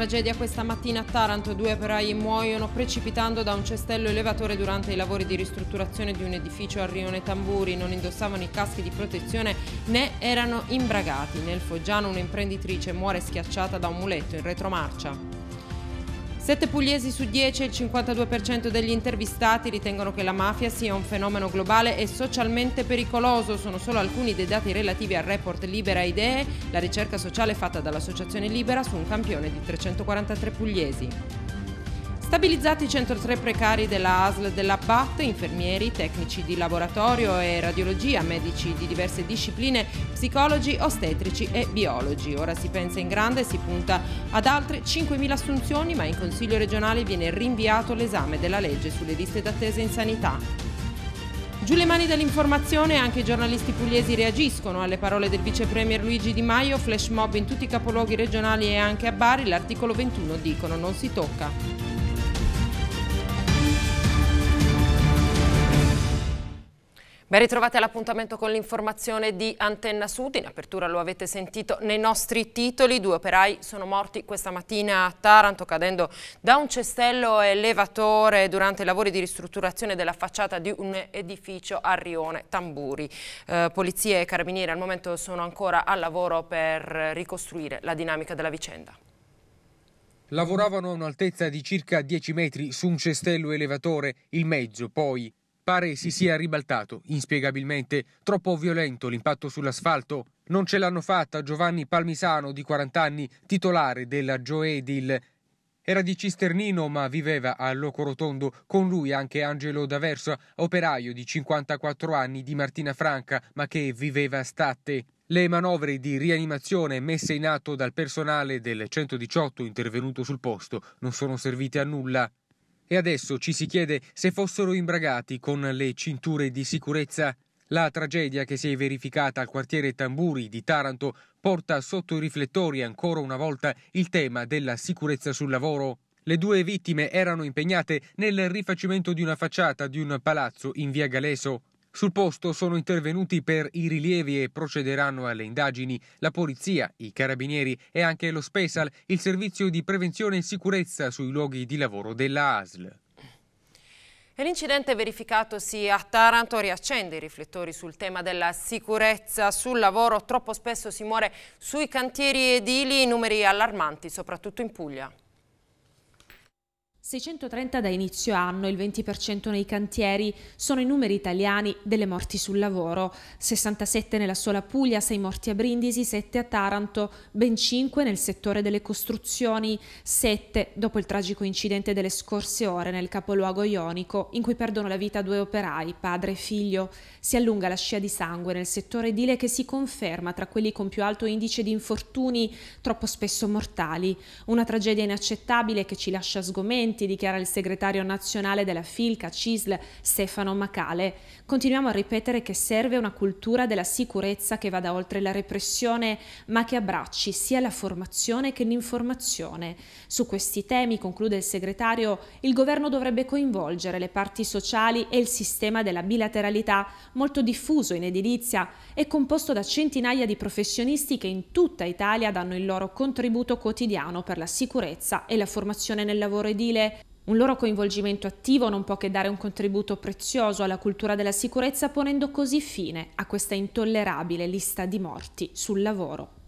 Tragedia questa mattina a Taranto, due operai muoiono precipitando da un cestello elevatore durante i lavori di ristrutturazione di un edificio a Rione Tamburi, non indossavano i caschi di protezione né erano imbragati. Nel Foggiano un'imprenditrice muore schiacciata da un muletto in retromarcia. Sette pugliesi su dieci e il 52% degli intervistati ritengono che la mafia sia un fenomeno globale e socialmente pericoloso. Sono solo alcuni dei dati relativi al report Libera Idee, la ricerca sociale fatta dall'Associazione Libera su un campione di 343 pugliesi. Stabilizzati i 103 precari della ASL della BAT, infermieri, tecnici di laboratorio e radiologia, medici di diverse discipline, psicologi, ostetrici e biologi. Ora si pensa in grande, e si punta ad altre 5.000 assunzioni, ma in Consiglio regionale viene rinviato l'esame della legge sulle liste d'attesa in sanità. Giù le mani dell'informazione, anche i giornalisti pugliesi reagiscono alle parole del vicepremier Luigi Di Maio, flash mob in tutti i capoluoghi regionali e anche a Bari, l'articolo 21 dicono non si tocca. Ben ritrovati all'appuntamento con l'informazione di Antenna Sud, in apertura lo avete sentito nei nostri titoli, due operai sono morti questa mattina a Taranto cadendo da un cestello elevatore durante i lavori di ristrutturazione della facciata di un edificio a Rione Tamburi. Eh, polizie e carabinieri al momento sono ancora al lavoro per ricostruire la dinamica della vicenda. Lavoravano a un'altezza di circa 10 metri su un cestello elevatore, il mezzo poi pare si sia ribaltato, inspiegabilmente, troppo violento l'impatto sull'asfalto. Non ce l'hanno fatta Giovanni Palmisano, di 40 anni, titolare della Gioedil. Era di Cisternino ma viveva a Locorotondo, con lui anche Angelo D'Aversa, operaio di 54 anni di Martina Franca, ma che viveva a Statte. Le manovre di rianimazione messe in atto dal personale del 118 intervenuto sul posto non sono servite a nulla. E adesso ci si chiede se fossero imbragati con le cinture di sicurezza. La tragedia che si è verificata al quartiere Tamburi di Taranto porta sotto i riflettori ancora una volta il tema della sicurezza sul lavoro. Le due vittime erano impegnate nel rifacimento di una facciata di un palazzo in via Galeso. Sul posto sono intervenuti per i rilievi e procederanno alle indagini la polizia, i carabinieri e anche lo Spesal, il servizio di prevenzione e sicurezza sui luoghi di lavoro della ASL. L'incidente verificatosi a Taranto riaccende i riflettori sul tema della sicurezza sul lavoro. Troppo spesso si muore sui cantieri edili, numeri allarmanti, soprattutto in Puglia. 630 da inizio anno, il 20% nei cantieri, sono i numeri italiani delle morti sul lavoro. 67 nella sola Puglia, 6 morti a Brindisi, 7 a Taranto, ben 5 nel settore delle costruzioni, 7 dopo il tragico incidente delle scorse ore nel capoluogo ionico, in cui perdono la vita due operai, padre e figlio. Si allunga la scia di sangue nel settore edile che si conferma tra quelli con più alto indice di infortuni, troppo spesso mortali. Una tragedia inaccettabile che ci lascia sgomenti riferimenti, dichiara il segretario nazionale della FILCA CISL Stefano Macale. Continuiamo a ripetere che serve una cultura della sicurezza che vada oltre la repressione, ma che abbracci sia la formazione che l'informazione. Su questi temi, conclude il segretario, il governo dovrebbe coinvolgere le parti sociali e il sistema della bilateralità, molto diffuso in edilizia e composto da centinaia di professionisti che in tutta Italia danno il loro contributo quotidiano per la sicurezza e la formazione nel lavoro edile un loro coinvolgimento attivo non può che dare un contributo prezioso alla cultura della sicurezza ponendo così fine a questa intollerabile lista di morti sul lavoro.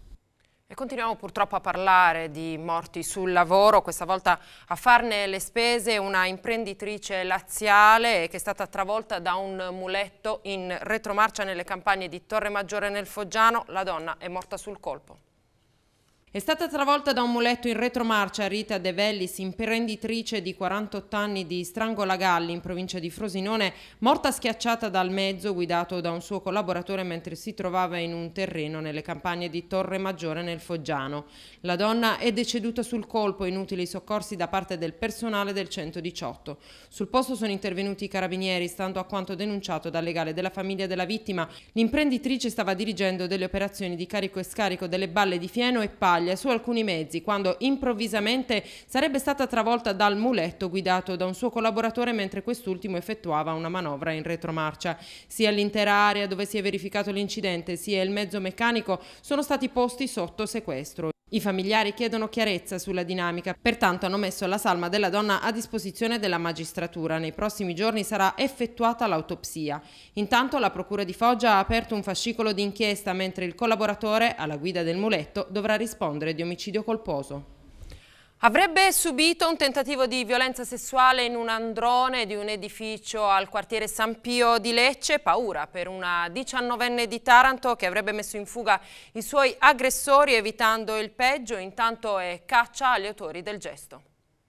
E continuiamo purtroppo a parlare di morti sul lavoro, questa volta a farne le spese una imprenditrice laziale che è stata travolta da un muletto in retromarcia nelle campagne di Torre Maggiore nel Foggiano. La donna è morta sul colpo. È stata travolta da un muletto in retromarcia Rita De Vellis, imprenditrice di 48 anni di Strangolagalli in provincia di Frosinone, morta schiacciata dal mezzo guidato da un suo collaboratore mentre si trovava in un terreno nelle campagne di Torre Maggiore nel Foggiano. La donna è deceduta sul colpo, inutili soccorsi da parte del personale del 118. Sul posto sono intervenuti i carabinieri, stando a quanto denunciato dal legale della famiglia della vittima. L'imprenditrice stava dirigendo delle operazioni di carico e scarico delle balle di fieno e paglia Battaglia su alcuni mezzi quando improvvisamente sarebbe stata travolta dal muletto guidato da un suo collaboratore mentre quest'ultimo effettuava una manovra in retromarcia. Sia l'intera area dove si è verificato l'incidente sia il mezzo meccanico sono stati posti sotto sequestro. I familiari chiedono chiarezza sulla dinamica, pertanto hanno messo la salma della donna a disposizione della magistratura. Nei prossimi giorni sarà effettuata l'autopsia. Intanto la Procura di Foggia ha aperto un fascicolo di inchiesta, mentre il collaboratore, alla guida del muletto, dovrà rispondere di omicidio colposo. Avrebbe subito un tentativo di violenza sessuale in un androne di un edificio al quartiere San Pio di Lecce, paura per una 19enne di Taranto che avrebbe messo in fuga i suoi aggressori evitando il peggio, intanto è caccia agli autori del gesto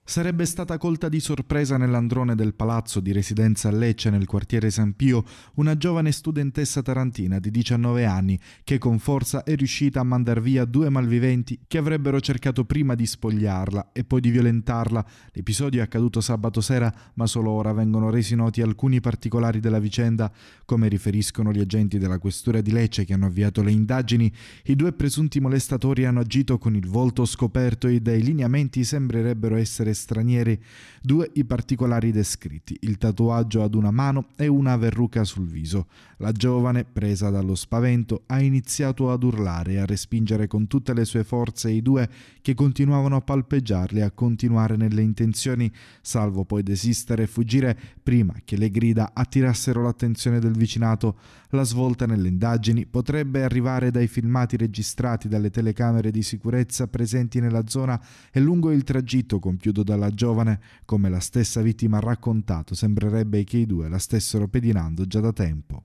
sarebbe stata colta di sorpresa nell'androne del palazzo di residenza a Lecce nel quartiere San Pio una giovane studentessa tarantina di 19 anni che con forza è riuscita a mandar via due malviventi che avrebbero cercato prima di spogliarla e poi di violentarla. L'episodio è accaduto sabato sera, ma solo ora vengono resi noti alcuni particolari della vicenda. Come riferiscono gli agenti della questura di Lecce che hanno avviato le indagini, i due presunti molestatori hanno agito con il volto scoperto e dai lineamenti sembrerebbero essere stranieri, due i particolari descritti, il tatuaggio ad una mano e una verruca sul viso. La giovane, presa dallo spavento, ha iniziato ad urlare e a respingere con tutte le sue forze i due che continuavano a palpeggiarli e a continuare nelle intenzioni, salvo poi desistere e fuggire prima che le grida attirassero l'attenzione del vicinato. La svolta nelle indagini potrebbe arrivare dai filmati registrati dalle telecamere di sicurezza presenti nella zona e lungo il tragitto compiuto dalla giovane, come la stessa vittima ha raccontato, sembrerebbe che i due la stessero pedinando già da tempo.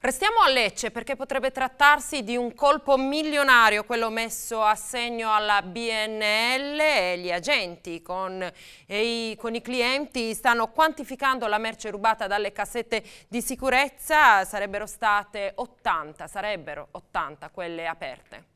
Restiamo a Lecce perché potrebbe trattarsi di un colpo milionario, quello messo a segno alla BNL e gli agenti con i, con i, clienti stanno quantificando la merce rubata dalle cassette di sicurezza, sarebbero state 80, sarebbero 80 quelle aperte.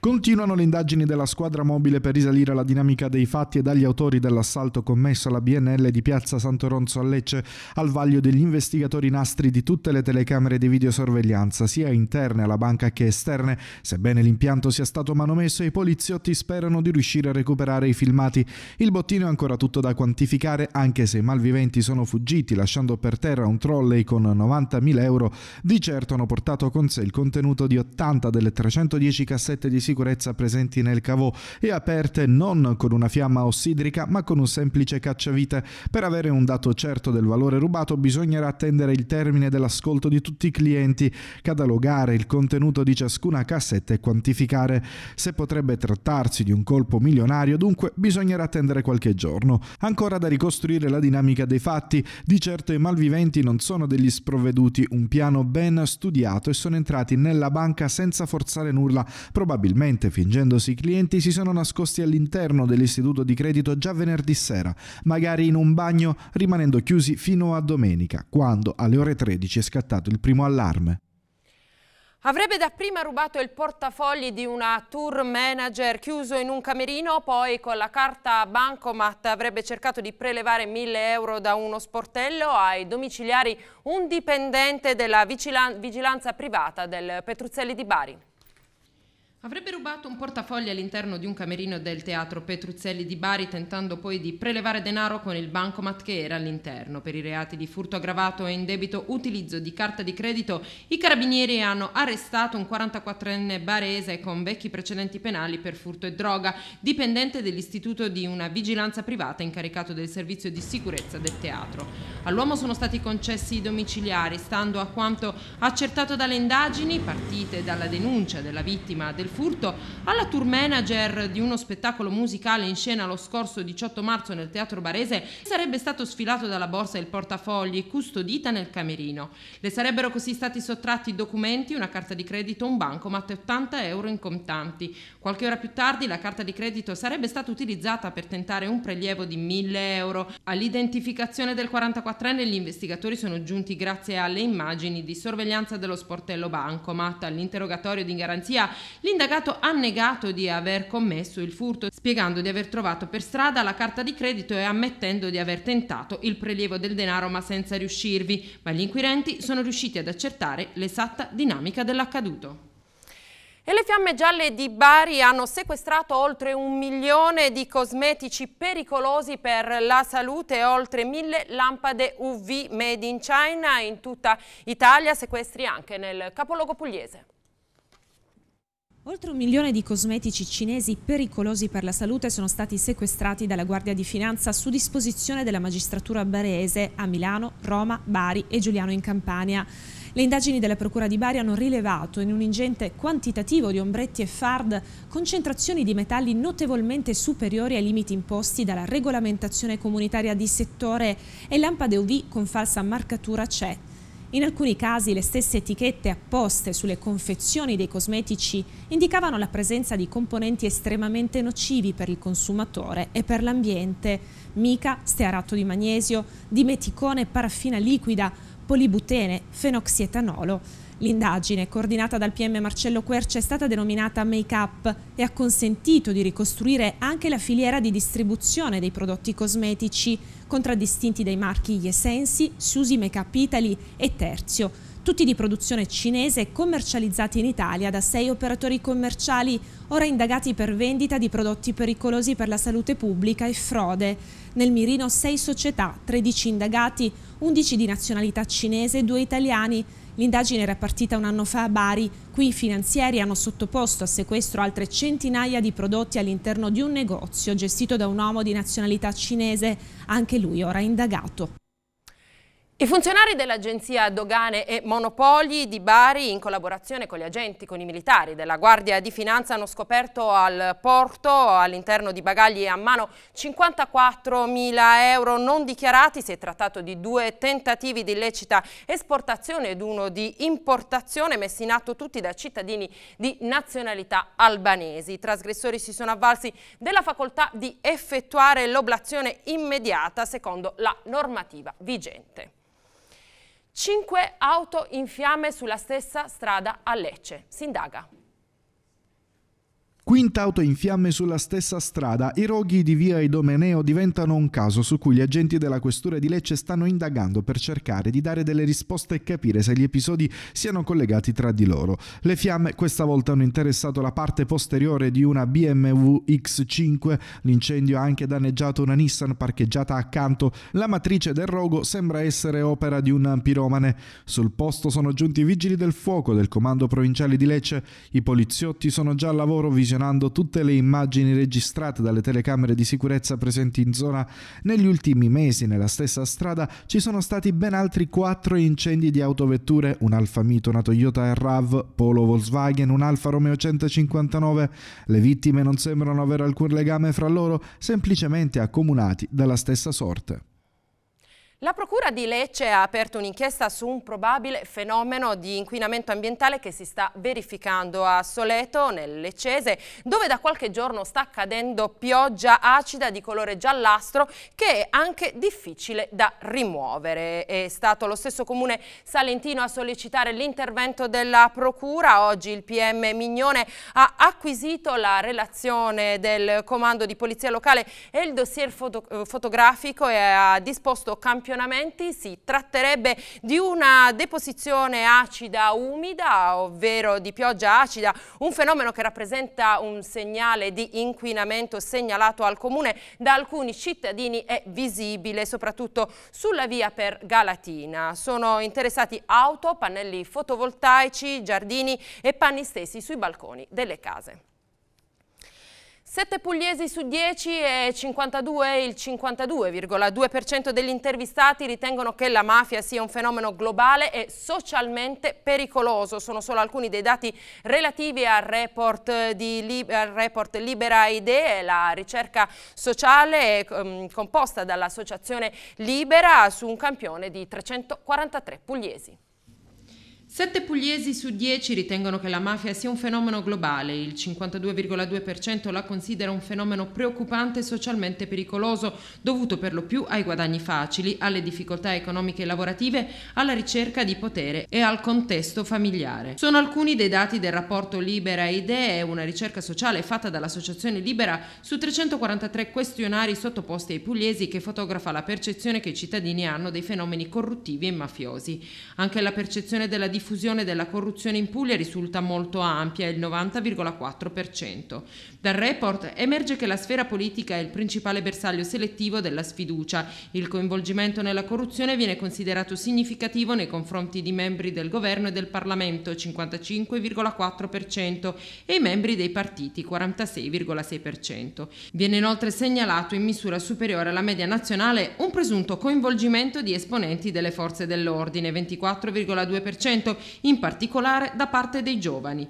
Continuano le indagini della squadra mobile per risalire alla dinamica dei fatti e dagli autori dell'assalto commesso alla BNL di Piazza Santoronzo a Lecce al vaglio degli investigatori nastri di tutte le telecamere di videosorveglianza, sia interne alla banca che esterne, sebbene l'impianto sia stato manomesso i poliziotti sperano di riuscire a recuperare i filmati. Il bottino è ancora tutto da quantificare, anche se i malviventi sono fuggiti lasciando per terra un trolley con 90.000 euro, di certo hanno portato con sé il contenuto di 80 delle 310 cassette di sicurezza presenti nel cavò e aperte non con una fiamma ossidrica ma con un semplice cacciavite. Per avere un dato certo del valore rubato bisognerà attendere il termine dell'ascolto di tutti i clienti, catalogare il contenuto di ciascuna cassetta e quantificare. Se potrebbe trattarsi di un colpo milionario dunque bisognerà attendere qualche giorno. Ancora da ricostruire la dinamica dei fatti, di certo i malviventi non sono degli sprovveduti, un piano ben studiato e sono entrati nella banca senza forzare nulla, probabilmente Probabilmente, fingendosi clienti, si sono nascosti all'interno dell'istituto di credito già venerdì sera, magari in un bagno, rimanendo chiusi fino a domenica, quando alle ore 13 è scattato il primo allarme. Avrebbe dapprima rubato il portafogli di una tour manager chiuso in un camerino, poi con la carta Bancomat avrebbe cercato di prelevare 1000 euro da uno sportello ai domiciliari un dipendente della vigilanza privata del Petruzzelli di Bari. Avrebbe rubato un portafoglio all'interno di un camerino del teatro Petruzzelli di Bari tentando poi di prelevare denaro con il bancomat che era all'interno. Per i reati di furto aggravato e indebito utilizzo di carta di credito i carabinieri hanno arrestato un 44enne barese con vecchi precedenti penali per furto e droga, dipendente dell'istituto di una vigilanza privata incaricato del servizio di sicurezza del teatro. All'uomo sono stati concessi i domiciliari, stando a quanto accertato dalle indagini partite dalla denuncia della vittima del furto alla tour manager di uno spettacolo musicale in scena lo scorso 18 marzo nel Teatro Barese, sarebbe stato sfilato dalla borsa il portafogli custodita nel camerino. Le sarebbero così stati sottratti documenti, una carta di credito, un bancomat e 80 euro in contanti. Qualche ora più tardi la carta di credito sarebbe stata utilizzata per tentare un prelievo di 1000 euro. All'identificazione del 44enne gli investigatori sono giunti grazie alle immagini di sorveglianza dello sportello bancomat. All'interrogatorio di garanzia gli L'indagato ha negato di aver commesso il furto, spiegando di aver trovato per strada la carta di credito e ammettendo di aver tentato il prelievo del denaro ma senza riuscirvi, ma gli inquirenti sono riusciti ad accertare l'esatta dinamica dell'accaduto. E le fiamme gialle di Bari hanno sequestrato oltre un milione di cosmetici pericolosi per la salute e oltre mille lampade UV made in China in tutta Italia, sequestri anche nel capoluogo pugliese. Oltre un milione di cosmetici cinesi pericolosi per la salute sono stati sequestrati dalla Guardia di Finanza su disposizione della magistratura barese a Milano, Roma, Bari e Giuliano in Campania. Le indagini della Procura di Bari hanno rilevato in un ingente quantitativo di ombretti e fard concentrazioni di metalli notevolmente superiori ai limiti imposti dalla regolamentazione comunitaria di settore e lampade UV con falsa marcatura CET. In alcuni casi le stesse etichette apposte sulle confezioni dei cosmetici indicavano la presenza di componenti estremamente nocivi per il consumatore e per l'ambiente, mica, stearato di magnesio, dimeticone paraffina liquida, polibutene, fenoxietanolo, L'indagine, coordinata dal PM Marcello Quercia, è stata denominata Make Up e ha consentito di ricostruire anche la filiera di distribuzione dei prodotti cosmetici, contraddistinti dai marchi Yesensi, Susi Make Up Italy e Terzio, tutti di produzione cinese e commercializzati in Italia da sei operatori commerciali, ora indagati per vendita di prodotti pericolosi per la salute pubblica e frode. Nel mirino sei società, 13 indagati, 11 di nazionalità cinese e due italiani, L'indagine era partita un anno fa a Bari. Qui i finanzieri hanno sottoposto a sequestro altre centinaia di prodotti all'interno di un negozio gestito da un uomo di nazionalità cinese. Anche lui ora indagato. I funzionari dell'Agenzia Dogane e Monopoli di Bari, in collaborazione con gli agenti, con i militari della Guardia di Finanza, hanno scoperto al porto, all'interno di bagagli a mano, 54 mila euro non dichiarati. Si è trattato di due tentativi di illecita esportazione ed uno di importazione, messi in atto tutti da cittadini di nazionalità albanesi. I trasgressori si sono avvalsi della facoltà di effettuare l'oblazione immediata secondo la normativa vigente. Cinque auto in fiamme sulla stessa strada a Lecce. Si indaga. Quinta auto in fiamme sulla stessa strada, i roghi di via Idomeneo diventano un caso su cui gli agenti della questura di Lecce stanno indagando per cercare di dare delle risposte e capire se gli episodi siano collegati tra di loro. Le fiamme questa volta hanno interessato la parte posteriore di una BMW X5, l'incendio ha anche danneggiato una Nissan parcheggiata accanto, la matrice del rogo sembra essere opera di un piromane. Sul posto sono giunti i vigili del fuoco del comando provinciale di Lecce, i poliziotti sono già al lavoro visionando selezionando tutte le immagini registrate dalle telecamere di sicurezza presenti in zona, negli ultimi mesi nella stessa strada ci sono stati ben altri quattro incendi di autovetture, un Alfa Mito, una Toyota RAV, Polo Volkswagen, un Alfa Romeo 159. Le vittime non sembrano avere alcun legame fra loro, semplicemente accomunati dalla stessa sorte. La Procura di Lecce ha aperto un'inchiesta su un probabile fenomeno di inquinamento ambientale che si sta verificando a Soleto, nel Leccese, dove da qualche giorno sta cadendo pioggia acida di colore giallastro che è anche difficile da rimuovere. È stato lo stesso comune salentino a sollecitare l'intervento della Procura. Oggi il PM Mignone ha acquisito la relazione del comando di polizia locale e il dossier foto eh, fotografico e ha disposto campioni campionamenti si tratterebbe di una deposizione acida umida, ovvero di pioggia acida, un fenomeno che rappresenta un segnale di inquinamento segnalato al comune da alcuni cittadini e visibile soprattutto sulla via per Galatina. Sono interessati auto, pannelli fotovoltaici, giardini e panni stesi sui balconi delle case. 7 pugliesi su 10 e 52, il 52,2% degli intervistati ritengono che la mafia sia un fenomeno globale e socialmente pericoloso. Sono solo alcuni dei dati relativi al report, di, al report Libera Idee, la ricerca sociale ehm, composta dall'associazione Libera su un campione di 343 pugliesi. Sette pugliesi su dieci ritengono che la mafia sia un fenomeno globale, il 52,2% la considera un fenomeno preoccupante e socialmente pericoloso, dovuto per lo più ai guadagni facili, alle difficoltà economiche e lavorative, alla ricerca di potere e al contesto familiare. Sono alcuni dei dati del rapporto Libera Idee, una ricerca sociale fatta dall'Associazione Libera su 343 questionari sottoposti ai pugliesi che fotografa la percezione che i cittadini hanno dei fenomeni corruttivi e mafiosi. Anche la percezione della difficoltà diffusione della corruzione in Puglia risulta molto ampia, il 90,4%. Dal report emerge che la sfera politica è il principale bersaglio selettivo della sfiducia. Il coinvolgimento nella corruzione viene considerato significativo nei confronti di membri del governo e del Parlamento, 55,4%, e i membri dei partiti, 46,6%. Viene inoltre segnalato in misura superiore alla media nazionale un presunto coinvolgimento di esponenti delle forze dell'ordine, 24,2%, in particolare da parte dei giovani.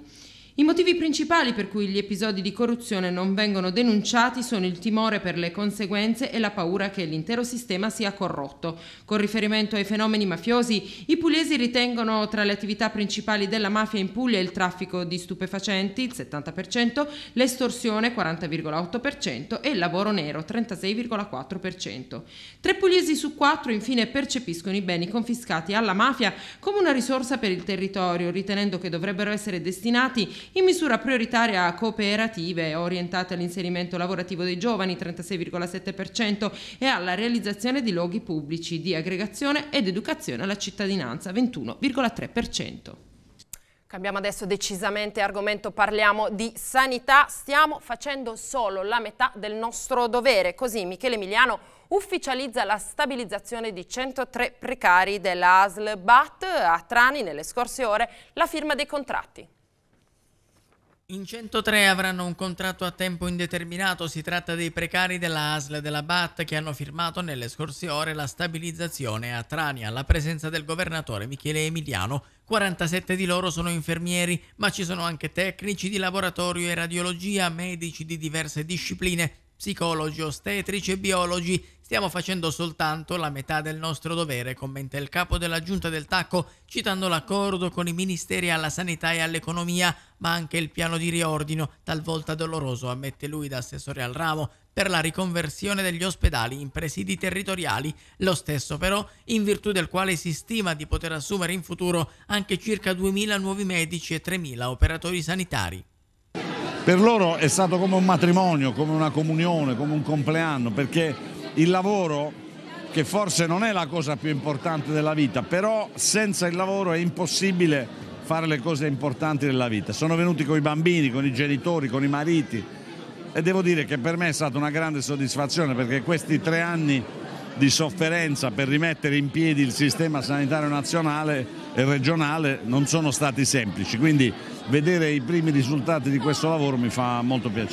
I motivi principali per cui gli episodi di corruzione non vengono denunciati sono il timore per le conseguenze e la paura che l'intero sistema sia corrotto. Con riferimento ai fenomeni mafiosi, i pugliesi ritengono tra le attività principali della mafia in Puglia il traffico di stupefacenti, il 70%, l'estorsione, 40,8% e il lavoro nero, 36,4%. Tre pugliesi su quattro infine percepiscono i beni confiscati alla mafia come una risorsa per il territorio, ritenendo che dovrebbero essere destinati in misura prioritaria a cooperative orientate all'inserimento lavorativo dei giovani 36,7% e alla realizzazione di luoghi pubblici di aggregazione ed educazione alla cittadinanza 21,3%. Cambiamo adesso decisamente argomento, parliamo di sanità, stiamo facendo solo la metà del nostro dovere, così Michele Emiliano ufficializza la stabilizzazione di 103 precari della ASL BAT a Trani nelle scorse ore, la firma dei contratti. In 103 avranno un contratto a tempo indeterminato, si tratta dei precari della ASL e della BAT che hanno firmato nelle scorse ore la stabilizzazione a Trani alla presenza del governatore Michele Emiliano. 47 di loro sono infermieri, ma ci sono anche tecnici di laboratorio e radiologia, medici di diverse discipline, psicologi, ostetrici e biologi, stiamo facendo soltanto la metà del nostro dovere, commenta il capo della giunta del Tacco, citando l'accordo con i ministeri alla sanità e all'economia, ma anche il piano di riordino, talvolta doloroso, ammette lui da assessore al ramo, per la riconversione degli ospedali in presidi territoriali, lo stesso però in virtù del quale si stima di poter assumere in futuro anche circa 2.000 nuovi medici e 3.000 operatori sanitari. Per loro è stato come un matrimonio, come una comunione, come un compleanno, perché il lavoro, che forse non è la cosa più importante della vita, però senza il lavoro è impossibile fare le cose importanti della vita. Sono venuti con i bambini, con i genitori, con i mariti e devo dire che per me è stata una grande soddisfazione perché questi tre anni di sofferenza per rimettere in piedi il sistema sanitario nazionale e regionale non sono stati semplici. Quindi vedere i primi risultati di questo lavoro mi fa molto piacere.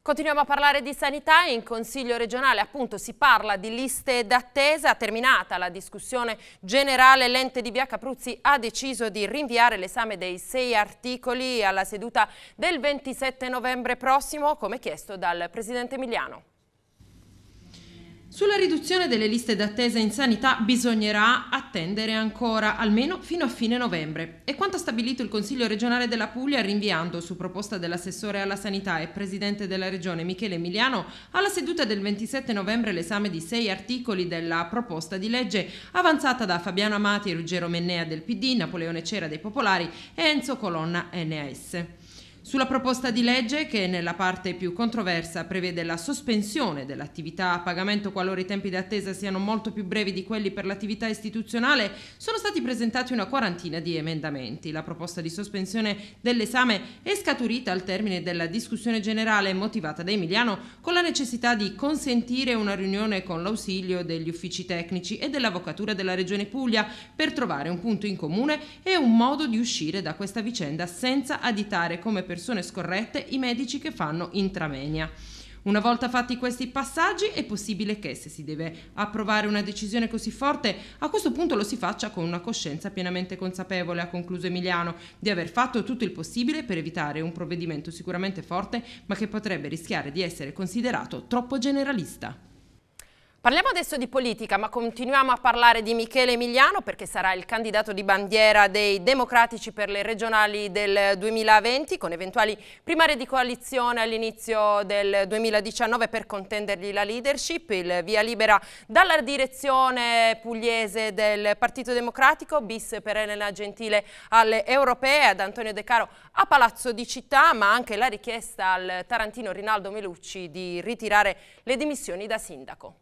Continuiamo a parlare di sanità, in Consiglio regionale appunto si parla di liste d'attesa, terminata la discussione generale l'ente di Via Capruzzi ha deciso di rinviare l'esame dei sei articoli alla seduta del 27 novembre prossimo come chiesto dal Presidente Emiliano. Sulla riduzione delle liste d'attesa in sanità bisognerà attendere ancora, almeno fino a fine novembre. È quanto ha stabilito il Consiglio regionale della Puglia rinviando, su proposta dell'assessore alla sanità e presidente della regione Michele Emiliano, alla seduta del 27 novembre l'esame di sei articoli della proposta di legge avanzata da Fabiano Amati, Ruggero Mennea del PD, Napoleone Cera dei Popolari e Enzo Colonna NAS. Sulla proposta di legge, che nella parte più controversa prevede la sospensione dell'attività a pagamento qualora i tempi d'attesa siano molto più brevi di quelli per l'attività istituzionale, sono stati presentati una quarantina di emendamenti. La proposta di sospensione dell'esame è scaturita al termine della discussione generale motivata da Emiliano con la necessità di consentire una riunione con l'ausilio degli uffici tecnici e dell'Avvocatura della Regione Puglia per trovare un punto in comune e un modo di uscire da questa vicenda senza additare come persone persone scorrette i medici che fanno intramenia. Una volta fatti questi passaggi è possibile che se si deve approvare una decisione così forte, a questo punto lo si faccia con una coscienza pienamente consapevole, ha concluso Emiliano, di aver fatto tutto il possibile per evitare un provvedimento sicuramente forte, ma che potrebbe rischiare di essere considerato troppo generalista. Parliamo adesso di politica, ma continuiamo a parlare di Michele Emiliano perché sarà il candidato di bandiera dei democratici per le regionali del 2020 con eventuali primarie di coalizione all'inizio del 2019 per contendergli la leadership, il via libera dalla direzione pugliese del Partito Democratico, bis per Elena Gentile alle europee, ad Antonio De Caro a Palazzo di Città, ma anche la richiesta al tarantino Rinaldo Melucci di ritirare le dimissioni da sindaco.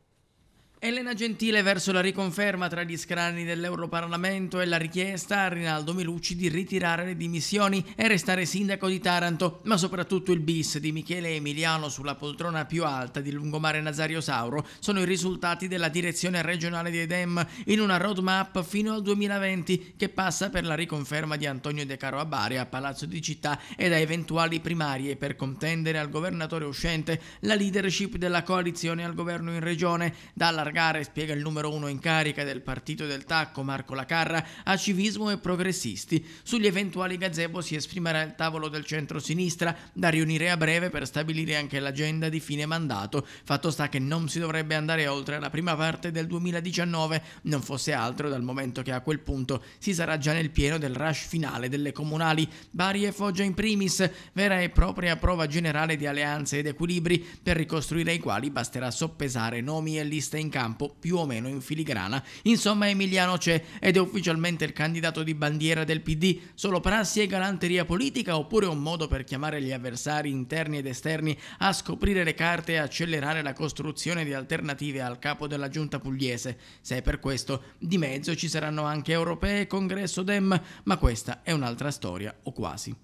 Elena Gentile verso la riconferma tra gli scranni dell'Europarlamento e la richiesta a Rinaldo Melucci di ritirare le dimissioni e restare sindaco di Taranto, ma soprattutto il bis di Michele Emiliano sulla poltrona più alta di Lungomare Nazario Sauro sono i risultati della direzione regionale di Edem in una roadmap fino al 2020 che passa per la riconferma di Antonio De Caro a Bari a Palazzo di Città ed a eventuali primarie per contendere al governatore uscente la leadership della coalizione al governo in regione dalla allargare, spiega il numero uno in carica del partito del tacco Marco Lacarra, a civismo e progressisti. Sugli eventuali gazebo si esprimerà il tavolo del centro-sinistra da riunire a breve per stabilire anche l'agenda di fine mandato. Fatto sta che non si dovrebbe andare oltre la prima parte del 2019, non fosse altro dal momento che a quel punto si sarà già nel pieno del rush finale delle comunali. Bari e Foggia in primis, vera e propria prova generale di alleanze ed equilibri per ricostruire i quali basterà soppesare nomi e liste in campo più o meno in filigrana. Insomma Emiliano c'è ed è ufficialmente il candidato di bandiera del PD, solo prassi e galanteria politica oppure un modo per chiamare gli avversari interni ed esterni a scoprire le carte e accelerare la costruzione di alternative al capo della giunta pugliese. Se è per questo, di mezzo ci saranno anche europee e congresso DEM, ma questa è un'altra storia, o quasi.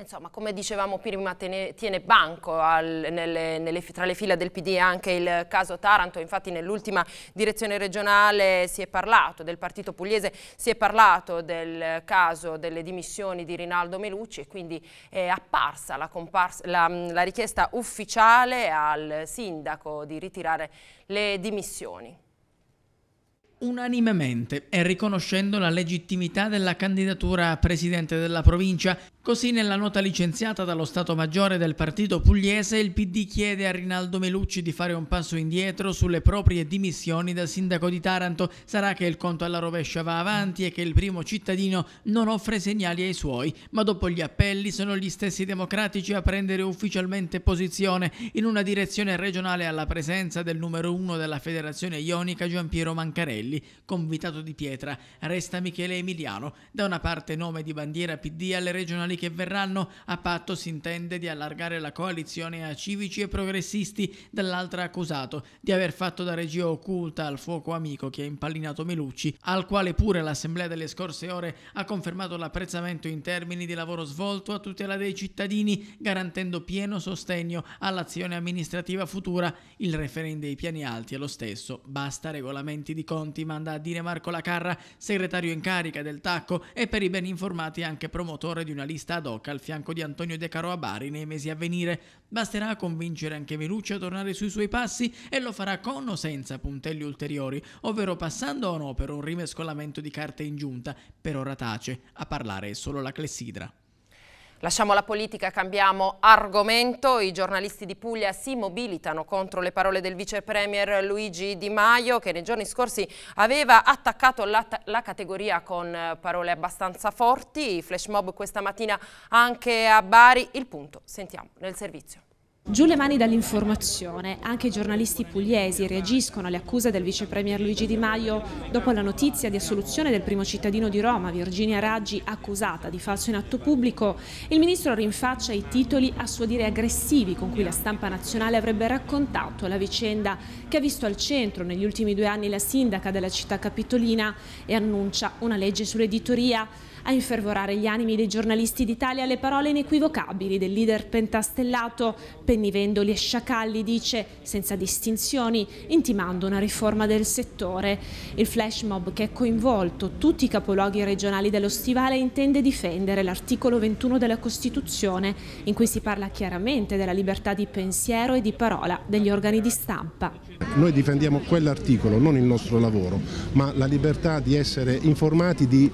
Insomma, come dicevamo prima, tiene, tiene banco al, nelle, nelle, tra le fila del PD anche il caso Taranto, infatti nell'ultima direzione regionale si è parlato del partito pugliese, si è parlato del caso delle dimissioni di Rinaldo Melucci e quindi è apparsa la, comparsa, la, la richiesta ufficiale al sindaco di ritirare le dimissioni unanimemente e riconoscendo la legittimità della candidatura a presidente della provincia, Così nella nota licenziata dallo Stato Maggiore del partito pugliese il PD chiede a Rinaldo Melucci di fare un passo indietro sulle proprie dimissioni da sindaco di Taranto. Sarà che il conto alla rovescia va avanti e che il primo cittadino non offre segnali ai suoi, ma dopo gli appelli sono gli stessi democratici a prendere ufficialmente posizione in una direzione regionale alla presenza del numero uno della Federazione Ionica Giampiero Mancarelli, convitato di pietra. Resta Michele Emiliano, da una parte nome di bandiera PD alle regionali nazionali che verranno, a patto si intende di allargare la coalizione a civici e progressisti, dall'altra accusato di aver fatto da regia occulta al fuoco amico che ha impallinato Melucci, al quale pure l'assemblea delle scorse ore ha confermato l'apprezzamento in termini di lavoro svolto a tutela dei cittadini, garantendo pieno sostegno all'azione amministrativa futura. Il referendum dei piani alti è lo stesso, basta regolamenti di conti, manda a dire Marco Lacarra, segretario in carica del Tacco e per i ben informati anche promotore di una lista intervista ad hoc al fianco di Antonio De Caro a Bari nei mesi a venire. Basterà convincere anche Velucci a tornare sui suoi passi e lo farà con o senza puntelli ulteriori, ovvero passando o no per un rimescolamento di carte in giunta. Per ora tace, a parlare è solo la clessidra. Lasciamo la politica, cambiamo argomento. I giornalisti di Puglia si mobilitano contro le parole del vice premier Luigi Di Maio che nei giorni scorsi aveva attaccato la, la categoria con eh, parole abbastanza forti. Flash mob questa mattina anche a Bari. Il punto, sentiamo nel servizio. Giù le mani dall'informazione, anche i giornalisti pugliesi reagiscono alle accuse del vice premier Luigi Di Maio dopo la notizia di assoluzione del primo cittadino di Roma, Virginia Raggi, accusata di falso in atto pubblico. Il ministro rinfaccia i titoli a suo dire aggressivi con cui la stampa nazionale avrebbe raccontato la vicenda che ha visto al centro negli ultimi due anni la sindaca della città capitolina e annuncia una legge sull'editoria a infervorare gli animi dei giornalisti d'Italia le parole inequivocabili del leader pentastellato Pennivendoli e Sciacalli dice senza distinzioni intimando una riforma del settore. Il flash mob che è coinvolto tutti i capoluoghi regionali dello stivale intende difendere l'articolo 21 della Costituzione in cui si parla chiaramente della libertà di pensiero e di parola degli organi di stampa. Noi difendiamo quell'articolo, non il nostro lavoro, ma la libertà di essere informati, di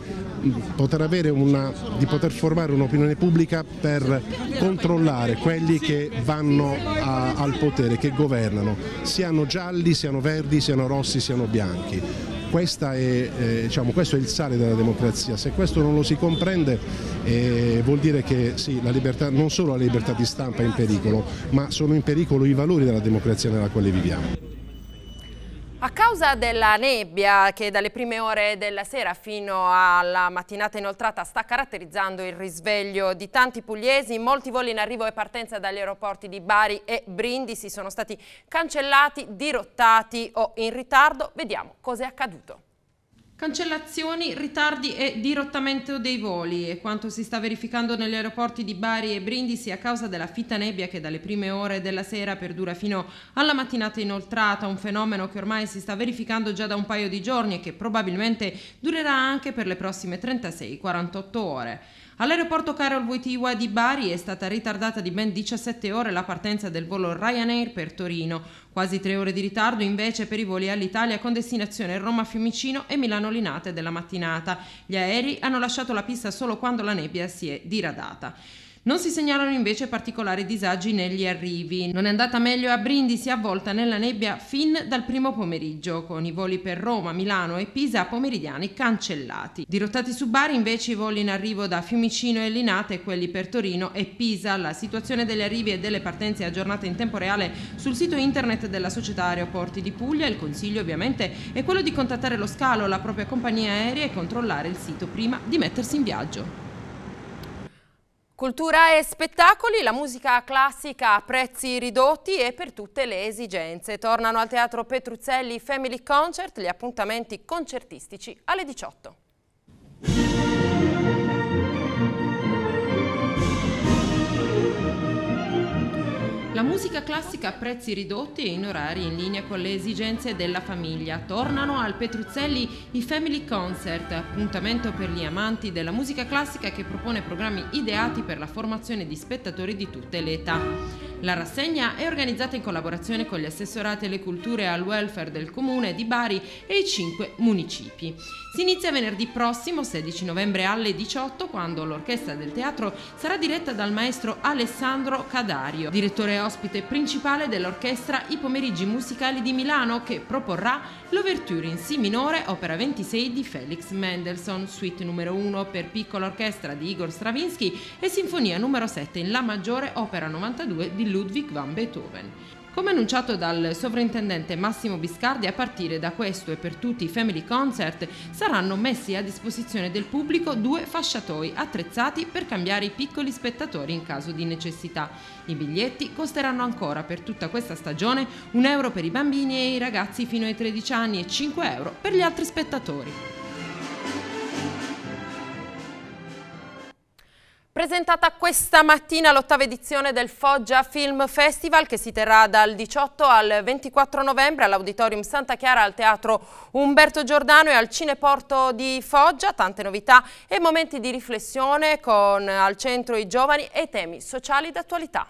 poter poter, una, di poter formare un'opinione pubblica per controllare quelli che vanno a, al potere, che governano, siano gialli, siano verdi, siano rossi, siano bianchi. È, eh, diciamo, questo è il sale della democrazia, se questo non lo si comprende eh, vuol dire che sì, libertà, non solo la libertà di stampa è in pericolo, ma sono in pericolo i valori della democrazia nella quale viviamo. A causa della nebbia che dalle prime ore della sera fino alla mattinata inoltrata sta caratterizzando il risveglio di tanti pugliesi, molti voli in arrivo e partenza dagli aeroporti di Bari e Brindisi sono stati cancellati, dirottati o in ritardo. Vediamo cos'è accaduto. Cancellazioni, ritardi e dirottamento dei voli E quanto si sta verificando negli aeroporti di Bari e Brindisi a causa della fitta nebbia che dalle prime ore della sera perdura fino alla mattinata inoltrata, un fenomeno che ormai si sta verificando già da un paio di giorni e che probabilmente durerà anche per le prossime 36-48 ore. All'aeroporto Carol Wojtyła di Bari è stata ritardata di ben 17 ore la partenza del volo Ryanair per Torino, quasi tre ore di ritardo invece per i voli all'Italia con destinazione Roma-Fiumicino e Milano-Linate della mattinata. Gli aerei hanno lasciato la pista solo quando la nebbia si è diradata. Non si segnalano invece particolari disagi negli arrivi. Non è andata meglio a Brindisi, avvolta nella nebbia fin dal primo pomeriggio, con i voli per Roma, Milano e Pisa pomeridiani cancellati. Dirottati su Bari invece i voli in arrivo da Fiumicino e Linate e quelli per Torino e Pisa. La situazione degli arrivi e delle partenze è aggiornata in tempo reale sul sito internet della società Aeroporti di Puglia. Il consiglio ovviamente è quello di contattare lo scalo, la propria compagnia aerea e controllare il sito prima di mettersi in viaggio. Cultura e spettacoli, la musica classica a prezzi ridotti e per tutte le esigenze. Tornano al Teatro Petruzzelli Family Concert gli appuntamenti concertistici alle 18. La musica classica a prezzi ridotti e in orari in linea con le esigenze della famiglia. Tornano al Petruzzelli i Family Concert, appuntamento per gli amanti della musica classica che propone programmi ideati per la formazione di spettatori di tutte le età. La rassegna è organizzata in collaborazione con gli assessorati alle culture e al welfare del comune di Bari e i cinque municipi. Si inizia venerdì prossimo, 16 novembre alle 18, quando l'orchestra del teatro sarà diretta dal maestro Alessandro Cadario, direttore ospite principale dell'orchestra I Pomeriggi Musicali di Milano, che proporrà l'Overture in Si minore, opera 26 di Felix Mendelssohn, suite numero 1 per piccola orchestra di Igor Stravinsky e sinfonia numero 7 in La maggiore, opera 92 di Ludwig van Beethoven. Come annunciato dal sovrintendente Massimo Biscardi, a partire da questo e per tutti i Family Concert saranno messi a disposizione del pubblico due fasciatoi attrezzati per cambiare i piccoli spettatori in caso di necessità. I biglietti costeranno ancora per tutta questa stagione 1 euro per i bambini e i ragazzi fino ai 13 anni e 5 euro per gli altri spettatori. Presentata questa mattina l'ottava edizione del Foggia Film Festival che si terrà dal 18 al 24 novembre all'Auditorium Santa Chiara al Teatro Umberto Giordano e al Cineporto di Foggia. Tante novità e momenti di riflessione con al centro i giovani e i temi sociali d'attualità.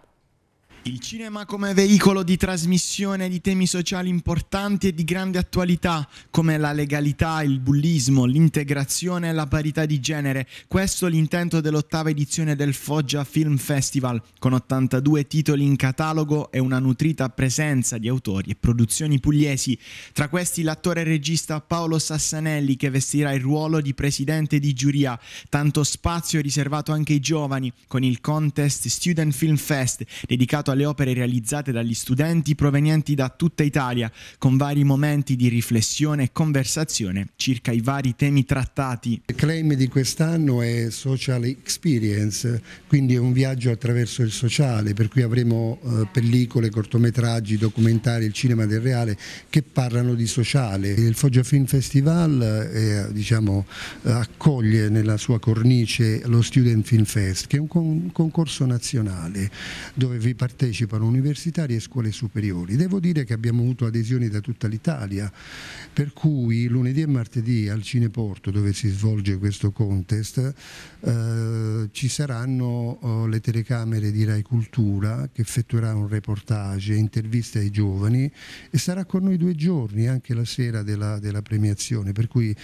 Il cinema come veicolo di trasmissione di temi sociali importanti e di grande attualità, come la legalità, il bullismo, l'integrazione e la parità di genere. Questo è l'intento dell'ottava edizione del Foggia Film Festival, con 82 titoli in catalogo e una nutrita presenza di autori e produzioni pugliesi. Tra questi l'attore e regista Paolo Sassanelli, che vestirà il ruolo di presidente di giuria. Tanto spazio riservato anche ai giovani, con il contest Student Film Fest, dedicato al alle opere realizzate dagli studenti provenienti da tutta Italia, con vari momenti di riflessione e conversazione circa i vari temi trattati. Il claim di quest'anno è Social Experience, quindi è un viaggio attraverso il sociale, per cui avremo eh, pellicole, cortometraggi, documentari, il cinema del reale che parlano di sociale. Il Foggia Film Festival eh, diciamo, eh, accoglie nella sua cornice lo Student Film Fest, che è un concorso nazionale dove vi partecipano partecipano universitari e scuole superiori. Devo dire che abbiamo avuto adesioni da tutta l'Italia, per cui lunedì e martedì al Cineporto, dove si svolge questo contest, eh, ci saranno oh, le telecamere di Rai Cultura che effettuerà un reportage, interviste ai giovani e sarà con noi due giorni, anche la sera della, della premiazione, per cui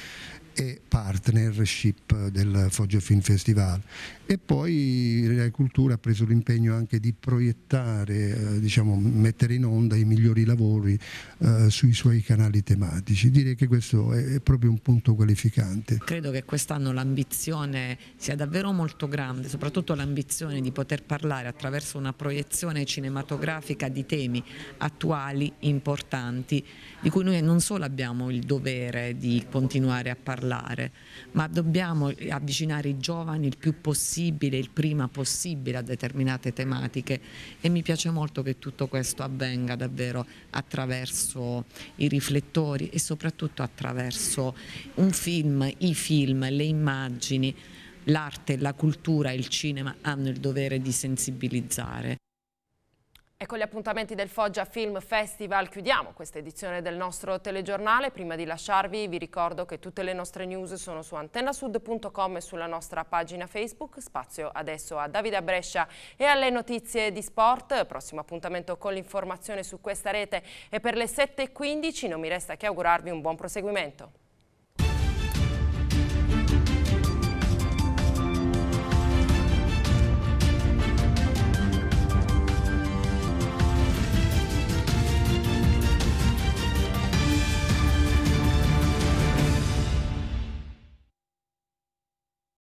e partnership del Foggia Film Festival e poi Rai Cultura ha preso l'impegno anche di proiettare, eh, diciamo, mettere in onda i migliori lavori eh, sui suoi canali tematici. Direi che questo è, proprio un punto qualificante. Credo che quest'anno l'ambizione sia davvero molto grande, soprattutto l'ambizione di poter parlare attraverso una proiezione cinematografica di temi attuali, importanti, di cui noi non solo abbiamo il dovere di continuare a parlare, parlare, ma dobbiamo avvicinare i giovani il più possibile, il prima possibile a determinate tematiche e mi piace molto che tutto questo avvenga davvero attraverso i riflettori e soprattutto attraverso un film, i film, le immagini l'arte, la cultura e il cinema hanno il dovere di sensibilizzare. E con gli appuntamenti del Foggia Film Festival chiudiamo questa edizione del nostro telegiornale. Prima di lasciarvi vi ricordo che tutte le nostre news sono su antennasud.com e sulla nostra pagina Facebook. Spazio adesso a Davide Brescia e alle notizie di sport. Prossimo appuntamento con l'informazione su questa rete è per le 7.15. Non mi resta che augurarvi un buon proseguimento.